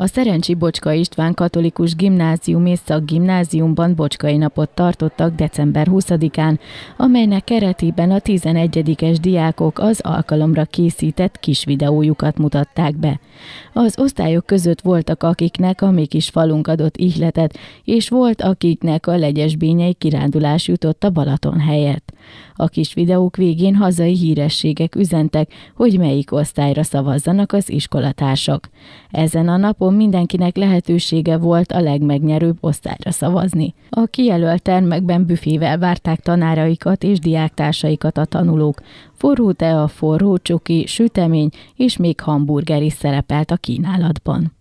A Szerencsi Bocska István Katolikus Gimnázium és Szakgimnáziumban Bocskai napot tartottak december 20-án, amelynek keretében a 11-es diákok az alkalomra készített kis videójukat mutatták be. Az osztályok között voltak akiknek a mi kis falunk adott ihletet, és volt akiknek a legyesbényei kirándulás jutott a Balaton helyett. A kis videók végén hazai hírességek üzentek, hogy melyik osztályra szavazzanak az iskolatársak. Ezen a napon napon mindenkinek lehetősége volt a legmegnyerőbb osztályra szavazni. A kijelölt termekben büfével várták tanáraikat és diáktársaikat a tanulók. Forró tea, forró csoki, sütemény és még hamburger is szerepelt a kínálatban.